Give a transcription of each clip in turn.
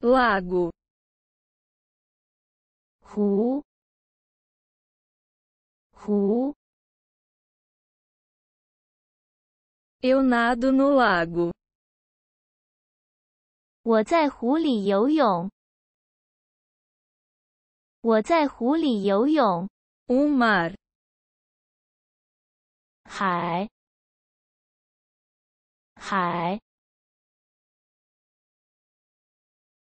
lago, ru, ru. Eu nado no lago. um mar. 海。海。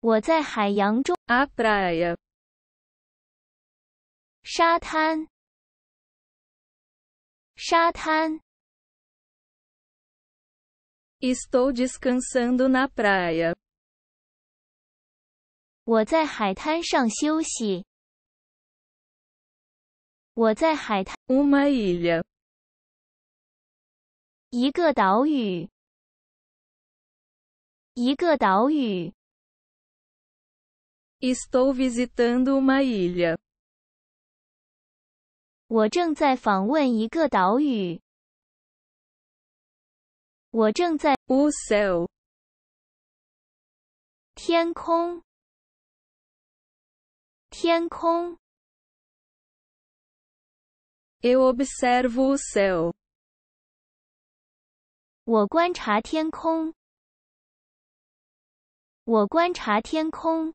我在海洋中。A praia，沙滩，沙滩。Estou descansando na praia。我在海滩上休息。我在海滩。Uma ilha，一个岛屿，一个岛屿。Estou visitando uma ilha。我正在访问一个岛屿。我正在。O céu。天空。天空。Eu observo o céu。我观察天空。我观察天空。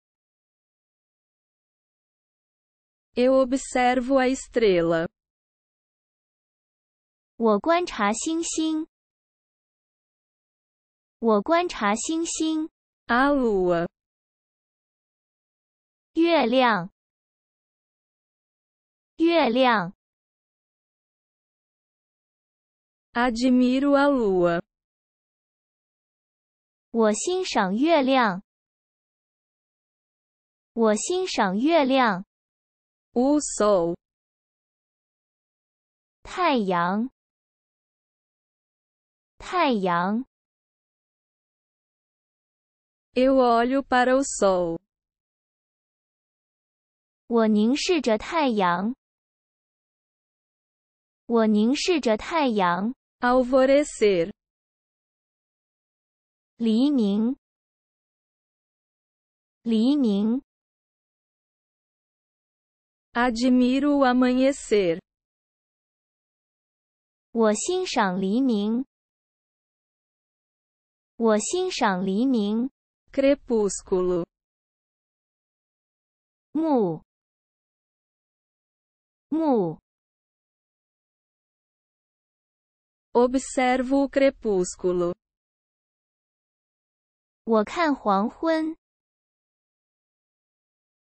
estrela. observo Eu a 我观察星星。我观察星星。阿鲁，月亮，月亮。我欣赏月亮。我欣赏月亮。o sol 太阳太阳。Eu olho para o sol。我凝视着太阳。我凝视着太阳。Ao vencer 黎明黎明。Admiro o amanhecer. 我欣赏黎明。我欣赏黎明。Crepúsculo. observo o crepúsculo. 我看黄昏。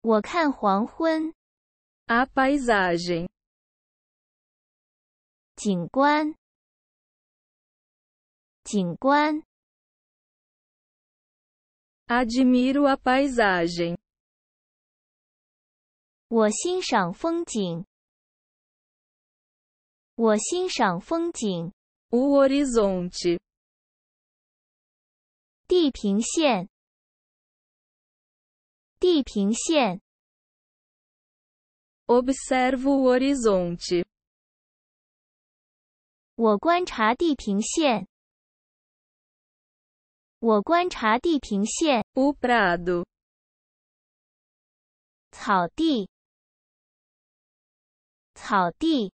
我看黄昏。a paisagem. Admiro a paisagem. 我欣赏风景。我欣赏风景。O horizonte. 地平线，地平线。Observo o horizonte. 我观察地平线。我观察地平线。O prado. 草地。草地。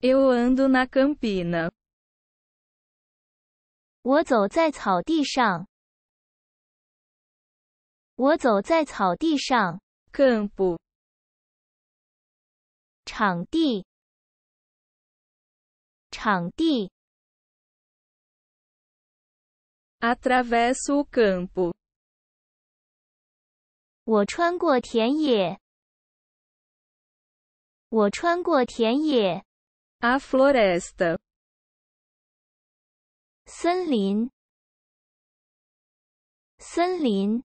Eu ando na campina. 我走在草地上。我走在草地上。Campo，场地，场地。Atravesso o campo，我穿过田野，我穿过田野。A floresta，森林，森林。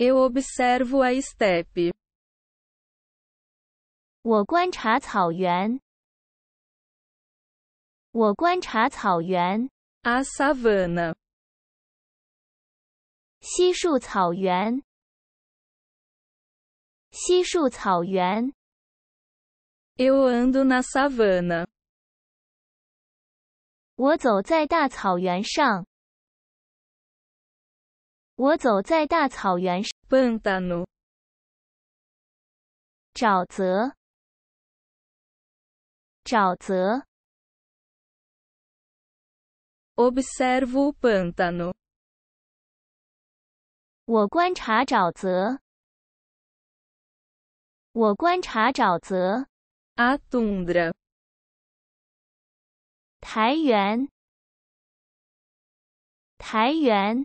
I will be served by steppe. 我观察草原。我观察草原。I will end on a s a v a n a 西树草原。西树草原。I u a n d on a savanna。我走在大草原上。我走在大草原上。Pântano，沼泽，沼泽。Observo o pântano，我观察沼泽。我观察沼泽。Tundra，苔原，苔原。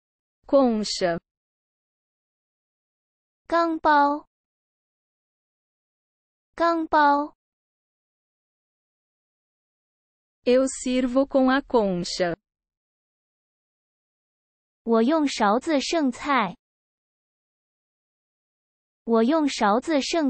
Concha，缸包，缸包。Eu sirvo com a concha。我用勺子盛菜。我用勺子盛菜。